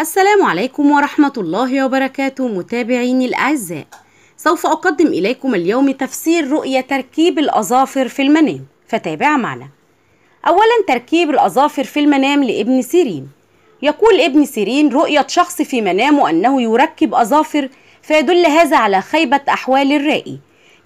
السلام عليكم ورحمة الله وبركاته متابعيني الأعزاء سوف أقدم إليكم اليوم تفسير رؤية تركيب الأظافر في المنام فتابع معنا أولا تركيب الأظافر في المنام لابن سيرين يقول ابن سيرين رؤية شخص في منامه أنه يركب أظافر فيدل هذا على خيبة أحوال الرائي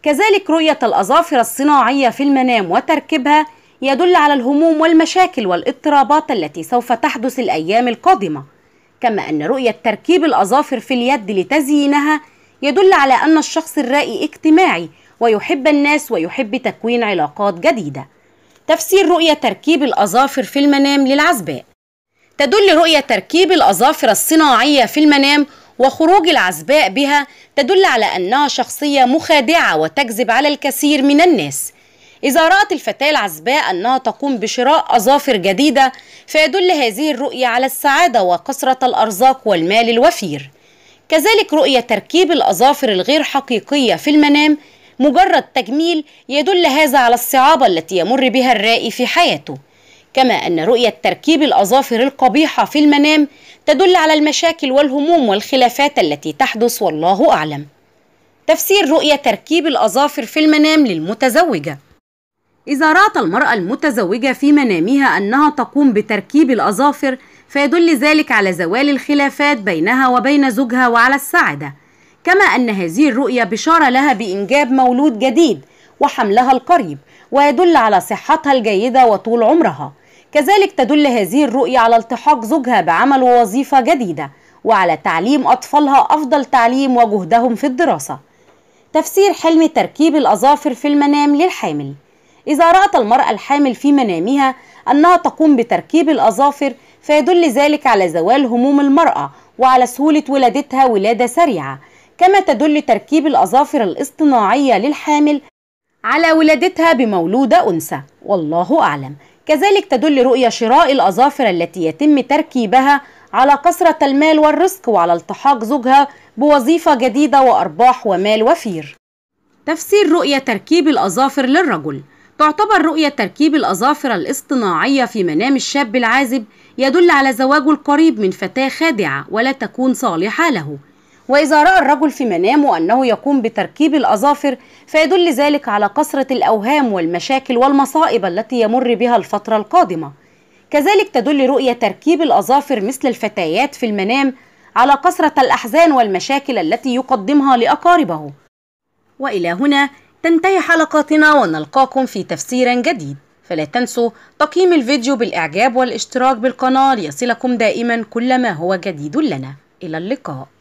كذلك رؤية الأظافر الصناعية في المنام وتركيبها يدل على الهموم والمشاكل والاضطرابات التي سوف تحدث الأيام القادمة كما أن رؤية تركيب الأظافر في اليد لتزيينها يدل على أن الشخص الرائي اجتماعي ويحب الناس ويحب تكوين علاقات جديدة تفسير رؤية تركيب الأظافر في المنام للعزباء تدل رؤية تركيب الأظافر الصناعية في المنام وخروج العزباء بها تدل على أنها شخصية مخادعة وتكذب على الكثير من الناس إذا رأت الفتاة العزباء أنها تقوم بشراء أظافر جديدة فيدل هذه الرؤية على السعادة وكثرة الأرزاق والمال الوفير كذلك رؤية تركيب الأظافر الغير حقيقية في المنام مجرد تجميل يدل هذا على الصعابة التي يمر بها الرائي في حياته كما أن رؤية تركيب الأظافر القبيحة في المنام تدل على المشاكل والهموم والخلافات التي تحدث والله أعلم تفسير رؤية تركيب الأظافر في المنام للمتزوجة إذا رأت المرأة المتزوجة في منامها أنها تقوم بتركيب الأظافر فيدل ذلك على زوال الخلافات بينها وبين زوجها وعلى السعادة كما أن هذه الرؤية بشارة لها بإنجاب مولود جديد وحملها القريب ويدل على صحتها الجيدة وطول عمرها كذلك تدل هذه الرؤية على التحاق زوجها بعمل ووظيفة جديدة وعلى تعليم أطفالها أفضل تعليم وجهدهم في الدراسة تفسير حلم تركيب الأظافر في المنام للحامل إذا رأت المرأة الحامل في منامها أنها تقوم بتركيب الأظافر فيدل ذلك على زوال هموم المرأة وعلى سهولة ولادتها ولادة سريعة كما تدل تركيب الأظافر الاصطناعية للحامل على ولادتها بمولودة أنثى والله أعلم كذلك تدل رؤية شراء الأظافر التي يتم تركيبها على كثرة المال والرزق وعلى التحاق زوجها بوظيفة جديدة وأرباح ومال وفير تفسير رؤية تركيب الأظافر للرجل تعتبر رؤية تركيب الأظافر الاصطناعية في منام الشاب العازب يدل على زواجه القريب من فتاة خادعة ولا تكون صالحة له وإذا رأى الرجل في منامه أنه يقوم بتركيب الأظافر فيدل ذلك على كثرة الأوهام والمشاكل والمصائب التي يمر بها الفترة القادمة كذلك تدل رؤية تركيب الأظافر مثل الفتيات في المنام على كثرة الأحزان والمشاكل التي يقدمها لأقاربه وإلى هنا تنتهي حلقاتنا ونلقاكم في تفسير جديد فلا تنسوا تقييم الفيديو بالإعجاب والاشتراك بالقناة ليصلكم دائما كل ما هو جديد لنا إلى اللقاء